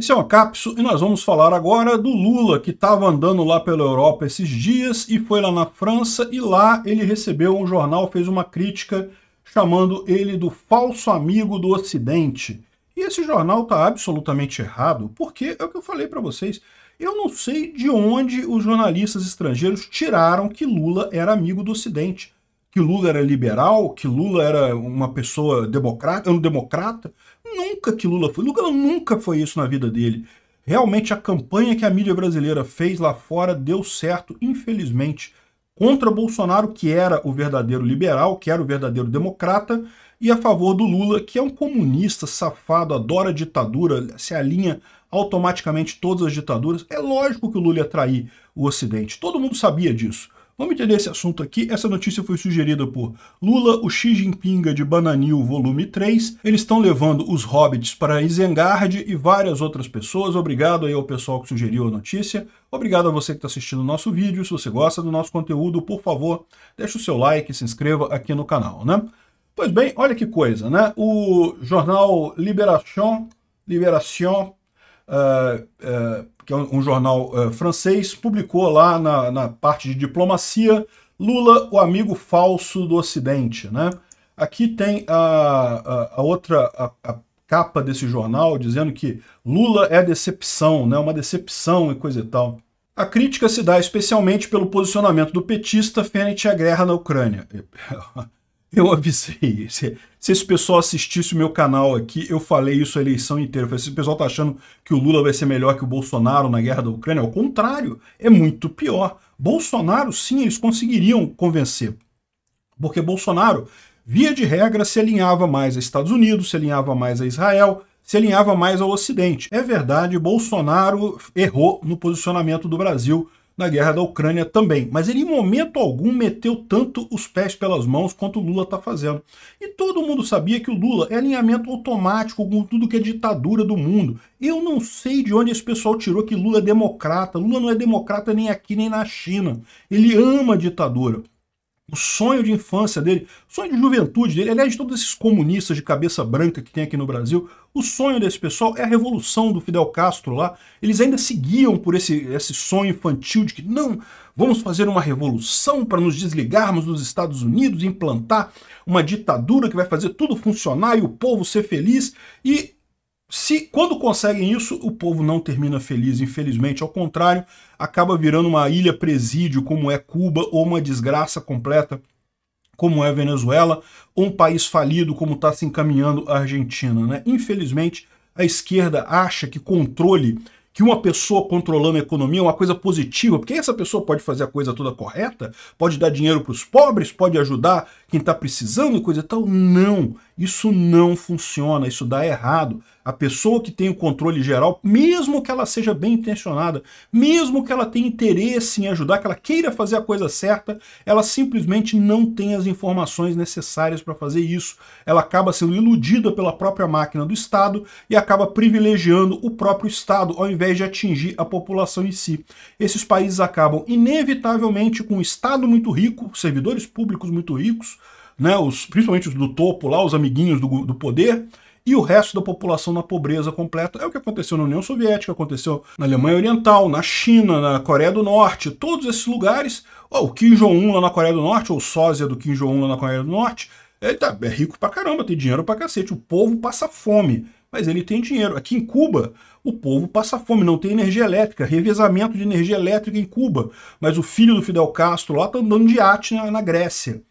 Esse é o cápsula e nós vamos falar agora do Lula, que estava andando lá pela Europa esses dias e foi lá na França e lá ele recebeu um jornal, fez uma crítica chamando ele do falso amigo do Ocidente. E esse jornal está absolutamente errado, porque é o que eu falei para vocês. Eu não sei de onde os jornalistas estrangeiros tiraram que Lula era amigo do Ocidente que Lula era liberal, que Lula era uma pessoa democrata, um democrata. Nunca que Lula foi. Lula nunca foi isso na vida dele. Realmente a campanha que a mídia brasileira fez lá fora deu certo, infelizmente, contra Bolsonaro, que era o verdadeiro liberal, que era o verdadeiro democrata, e a favor do Lula, que é um comunista safado, adora ditadura, se alinha automaticamente todas as ditaduras. É lógico que o Lula ia trair o Ocidente. Todo mundo sabia disso. Vamos entender esse assunto aqui. Essa notícia foi sugerida por Lula, o Xi Jinping de Bananil, volume 3. Eles estão levando os hobbits para Isengard e várias outras pessoas. Obrigado aí ao pessoal que sugeriu a notícia. Obrigado a você que está assistindo o nosso vídeo. Se você gosta do nosso conteúdo, por favor, deixa o seu like e se inscreva aqui no canal, né? Pois bem, olha que coisa, né? O jornal Liberação, Liberação uh, que é um, um jornal uh, francês, publicou lá na, na, parte de diplomacia Lula, o amigo falso do Ocidente. Né? Aqui tem a, a, a outra a, a capa desse jornal dizendo que Lula é decepção, né? uma decepção e coisa e tal. A crítica se dá especialmente pelo posicionamento do petista frente à guerra na Ucrânia. Eu avisei. Se, se esse pessoal assistisse o meu canal aqui, eu falei isso a eleição inteira. Se o esse pessoal tá achando que o Lula vai ser melhor que o Bolsonaro na guerra da Ucrânia. Ao contrário, é muito pior. Bolsonaro, sim, eles conseguiriam convencer. Porque Bolsonaro, via de regra, se alinhava mais a Estados Unidos, se alinhava mais a Israel, se alinhava mais ao Ocidente. É verdade, Bolsonaro errou no posicionamento do Brasil na guerra da Ucrânia também. Mas ele, em momento algum, meteu tanto os pés pelas mãos quanto o Lula está fazendo. E todo mundo sabia que o Lula é alinhamento automático com tudo que é ditadura do mundo. Eu não sei de onde esse pessoal tirou que Lula é democrata. Lula não é democrata nem aqui nem na China. Ele ama a ditadura o sonho de infância dele, o sonho de juventude dele, aliás, de todos esses comunistas de cabeça branca que tem aqui no Brasil, o sonho desse pessoal é a revolução do Fidel Castro lá. Eles ainda seguiam por esse, esse sonho infantil de que não, vamos fazer uma revolução para nos desligarmos dos Estados Unidos implantar uma ditadura que vai fazer tudo funcionar e o povo ser feliz. E se quando conseguem isso, o povo não termina feliz, infelizmente, ao contrário, acaba virando uma ilha presídio como é Cuba ou uma desgraça completa como é Venezuela, ou um país falido como está se encaminhando a Argentina, né? Infelizmente, a esquerda acha que controle que uma pessoa controlando a economia é uma coisa positiva, porque essa pessoa pode fazer a coisa toda correta, pode dar dinheiro para os pobres, pode ajudar quem está precisando e coisa e tal. Não. Isso não funciona, isso dá errado. A pessoa que tem o controle geral, mesmo que ela seja bem intencionada, mesmo que ela tenha interesse em ajudar, que ela queira fazer a coisa certa, ela simplesmente não tem as informações necessárias para fazer isso. Ela acaba sendo iludida pela própria máquina do Estado e acaba privilegiando o próprio Estado ao invés de atingir a população em si. Esses países acabam inevitavelmente com um Estado muito rico, servidores públicos muito ricos, né, os, principalmente os do topo lá, os amiguinhos do, do poder, e o resto da população na pobreza completa. É o que aconteceu na União Soviética, aconteceu na Alemanha Oriental, na China, na Coreia do Norte, todos esses lugares. o Kim Jong-un lá na Coreia do Norte, ou sósia do Kim Jong-un lá na Coreia do Norte, ele tá, é rico pra caramba, tem dinheiro pra cacete. O povo passa fome, mas ele tem dinheiro. Aqui em Cuba, o povo passa fome, não tem energia elétrica, revezamento de energia elétrica em Cuba. Mas o filho do Fidel Castro lá tá andando de iate na, na Grécia.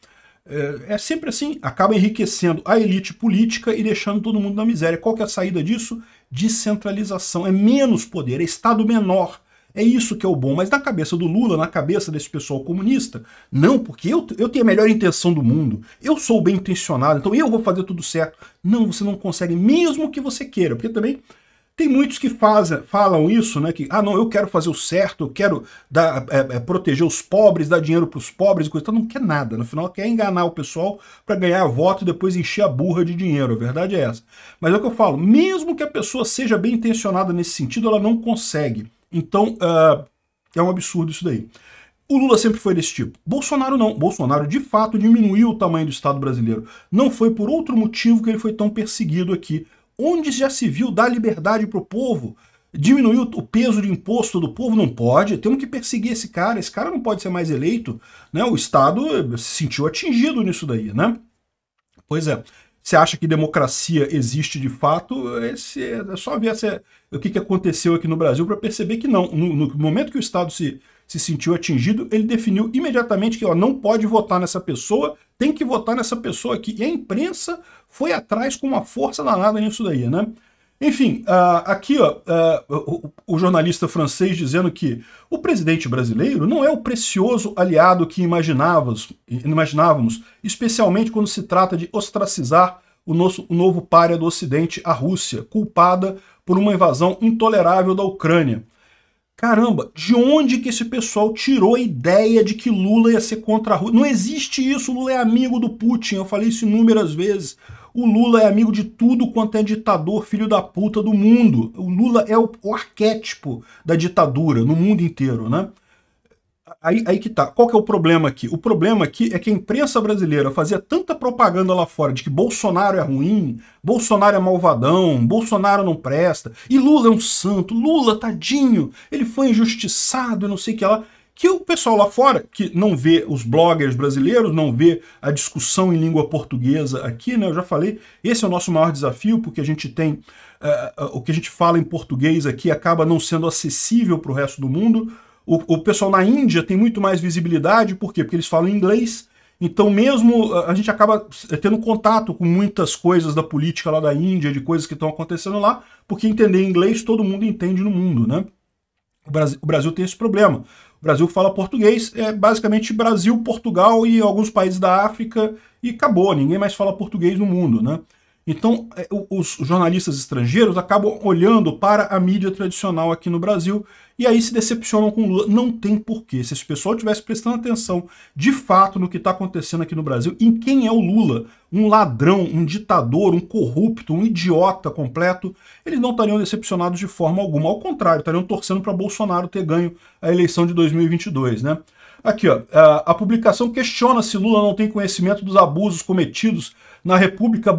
É, é, sempre assim, acaba enriquecendo a elite política e deixando todo mundo na miséria. Qual que é a saída disso? Descentralização, é menos poder, é Estado menor. É isso que é o bom. Mas na cabeça do Lula, na cabeça desse pessoal comunista, não, porque eu, eu tenho a melhor intenção do mundo, eu sou bem intencionado, então eu vou fazer tudo certo. Não, você não consegue, mesmo que você queira, porque também tem muitos que fazem, falam isso, né? Que, ah, não, eu quero fazer o certo, eu quero dar, é, é, proteger os pobres, dar dinheiro para os pobres e coisa. Então não quer nada. No final quer enganar o pessoal para ganhar voto e depois encher a burra de dinheiro. A verdade é essa. Mas é o que eu falo, mesmo que a pessoa seja bem intencionada nesse sentido, ela não consegue. Então uh, é um absurdo isso daí. O Lula sempre foi desse tipo. Bolsonaro não. Bolsonaro, de fato, diminuiu o tamanho do Estado brasileiro. Não foi por outro motivo que ele foi tão perseguido aqui Onde já se viu dar liberdade para o povo? Diminuir o peso de imposto do povo? Não pode. Temos que perseguir esse cara. Esse cara não pode ser mais eleito. Né? O Estado eh, se sentiu atingido nisso daí, né? Pois é. Você acha que democracia existe de fato? Esse, é, é só ver o que, que aconteceu aqui no Brasil para perceber que não. No, no momento que o Estado se se sentiu atingido, ele definiu imediatamente que ó, não pode votar nessa pessoa, tem que votar nessa pessoa aqui. E a imprensa foi atrás com uma força danada nisso daí, né? Enfim, uh, aqui ó, uh, o, o, jornalista francês dizendo que o presidente brasileiro não é o precioso aliado que imaginávamos, imaginávamos especialmente quando se trata de ostracizar o, nosso, o novo páreo do Ocidente, a Rússia, culpada por uma invasão intolerável da Ucrânia. Caramba, de onde que esse pessoal tirou a ideia de que Lula ia ser contra a Rússia? Não existe isso, Lula é amigo do Putin, eu falei isso inúmeras vezes. O Lula é amigo de tudo quanto é ditador, filho da puta do mundo. O Lula é o, o arquétipo da ditadura no mundo inteiro, né? aí, aí que tá. Qual que é o problema aqui? O problema aqui é que a imprensa brasileira fazia tanta propaganda lá fora de que Bolsonaro é ruim, Bolsonaro é malvadão, Bolsonaro não presta, e Lula é um santo, Lula, tadinho, ele foi injustiçado e não sei o que lá que o pessoal lá fora, que não vê os bloggers brasileiros, não vê a discussão em língua portuguesa aqui, né? Eu já falei, esse é o nosso maior desafio, porque a gente tem uh, uh, o que a gente fala em português aqui acaba não sendo acessível para o resto do mundo. O, o pessoal na Índia tem muito mais visibilidade, por quê? Porque eles falam inglês. Então, mesmo ah, a gente acaba eh, tendo contato com muitas coisas da política lá da Índia, de coisas que estão acontecendo lá, porque entender inglês todo mundo entende no mundo, né? O Brasil, o Brasil tem esse problema. O Brasil fala português, é basicamente Brasil, Portugal e alguns países da África, e acabou, ninguém mais fala português no mundo, né? Então, é, os jornalistas estrangeiros acabam olhando para a mídia tradicional aqui no Brasil e aí se decepcionam com Lula. Não tem porquê. Se esse pessoal tivesse prestando atenção de fato no que está acontecendo aqui no Brasil, em quem é o Lula, um ladrão, um ditador, um corrupto, um idiota completo, eles não estariam decepcionados de forma alguma. Ao contrário, estariam torcendo para Bolsonaro ter ganho a eleição de 2022, né? Aqui, ó, a, publicação questiona se Lula não tem conhecimento dos abusos cometidos na República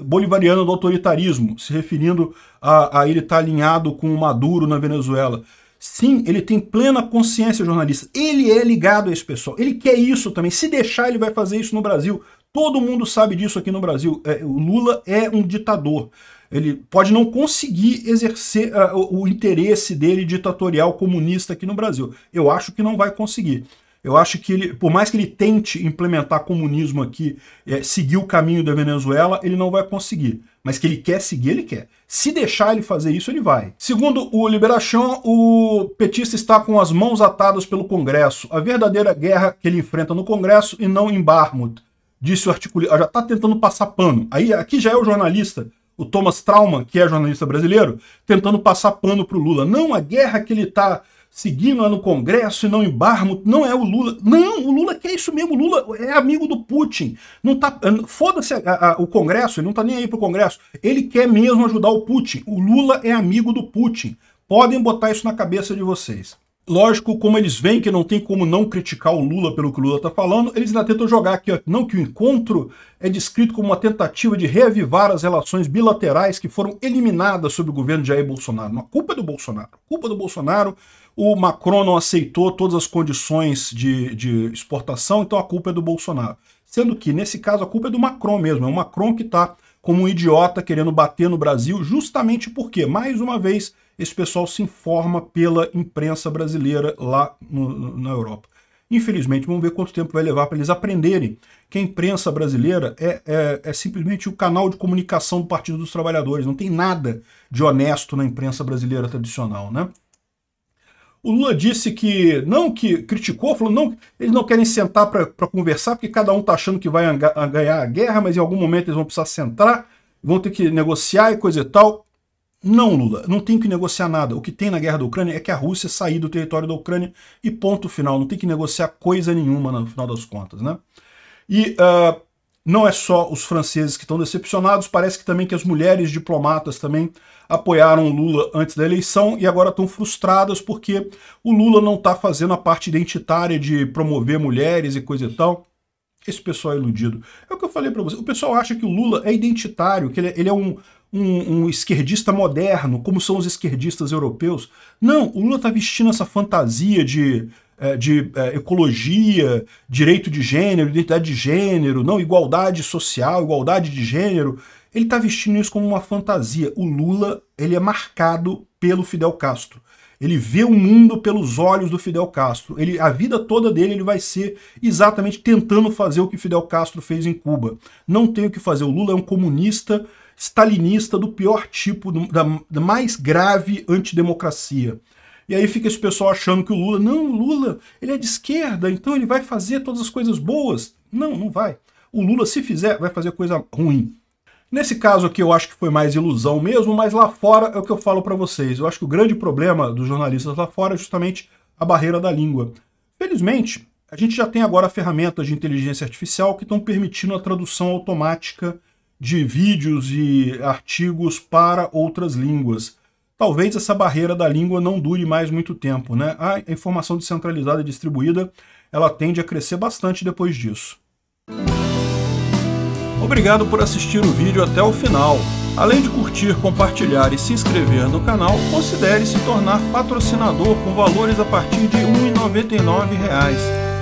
Bolivariana do Autoritarismo, se referindo a, a ele estar tá alinhado com o Maduro na Venezuela. Sim, ele tem plena consciência jornalista. Ele é ligado a esse pessoal. Ele quer isso também. Se deixar, ele vai fazer isso no Brasil. Todo mundo sabe disso aqui no Brasil. É, o Lula é um ditador. Ele pode não conseguir exercer uh, o, o interesse dele ditatorial comunista aqui no Brasil. Eu acho que não vai conseguir. Eu acho que ele, por mais que ele tente implementar comunismo aqui, é, seguir o caminho da Venezuela, ele não vai conseguir. Mas que ele quer seguir, ele quer. Se deixar ele fazer isso, ele vai. Segundo o Liberachão, o petista está com as mãos atadas pelo Congresso. A verdadeira guerra que ele enfrenta no Congresso e não em Barmut. Disse o articulista. Ah, já está tentando passar pano. Aí, aqui já é o jornalista o Thomas Trauma, que é jornalista brasileiro, tentando passar pano para o Lula. Não, a guerra que ele está seguindo no Congresso e não em Barmo, não é o Lula. Não, o Lula quer isso mesmo, o Lula é amigo do Putin. Não tá, ah, foda-se o Congresso, ele não tá nem aí pro Congresso. Ele quer mesmo ajudar o Putin. O Lula é amigo do Putin. Podem botar isso na cabeça de vocês. Lógico, como eles veem que não tem como não criticar o Lula pelo que o Lula está falando, eles ainda tentam jogar aqui, ó. não que o encontro é descrito como uma tentativa de reavivar as relações bilaterais que foram eliminadas sob o governo de Jair Bolsonaro. Uma culpa é do Bolsonaro. Culpa é do Bolsonaro o Macron não aceitou todas as condições de, de exportação, então a culpa é do Bolsonaro. Sendo que, nesse caso, a culpa é do Macron mesmo. É o Macron que está como um idiota querendo bater no Brasil, justamente porque, mais uma vez, esse pessoal se informa pela imprensa brasileira lá no, na Europa. Infelizmente, vamos ver quanto tempo vai levar para eles aprenderem que a imprensa brasileira é, é, é, simplesmente o canal de comunicação do Partido dos Trabalhadores. Não tem nada de honesto na imprensa brasileira tradicional, né? O Lula disse que não, que criticou, falou não, eles não querem sentar para conversar porque cada um está achando que vai ganhar a guerra, mas em algum momento eles vão precisar sentar, vão ter que negociar e coisa e tal. Não, Lula, não tem que negociar nada. O que tem na guerra da Ucrânia é que a Rússia sair do território da Ucrânia e ponto final. Não tem que negociar coisa nenhuma no final das contas, né? E uh, não é só os franceses que estão decepcionados, parece que também que as mulheres diplomatas também apoiaram o Lula antes da eleição e agora estão frustradas porque o Lula não está fazendo a parte identitária de promover mulheres e coisa e tal. Esse pessoal é iludido. É o que eu falei para você. O pessoal acha que o Lula é identitário, que ele é, ele é um, um, um, esquerdista moderno, como são os esquerdistas europeus. Não, o Lula está vestindo essa fantasia de é, de é, ecologia, direito de gênero, identidade de gênero, não igualdade social, igualdade de gênero. Ele está vestindo isso como uma fantasia. O Lula ele é marcado pelo Fidel Castro. Ele vê o mundo pelos olhos do Fidel Castro. Ele, a vida toda dele ele vai ser exatamente tentando fazer o que Fidel Castro fez em Cuba. Não tem o que fazer. O Lula é um comunista, stalinista do pior tipo, do, da, da mais grave antidemocracia. E aí fica esse pessoal achando que o Lula, não, o Lula, ele é de esquerda, então ele vai fazer todas as coisas boas. Não, não vai. O Lula, se fizer, vai fazer coisa ruim. Nesse caso aqui eu acho que foi mais ilusão mesmo, mas lá fora é o que eu falo para vocês. Eu acho que o grande problema dos jornalistas lá fora é justamente a barreira da língua. Felizmente, a gente já tem agora ferramentas de inteligência artificial que estão permitindo a tradução automática de vídeos e artigos para outras línguas. Talvez essa barreira da língua não dure mais muito tempo, né? A informação descentralizada e distribuída, ela tende a crescer bastante depois disso. Obrigado por assistir o vídeo até o final. Além de curtir, compartilhar e se inscrever no canal, considere se tornar patrocinador com valores a partir de R$ 1,99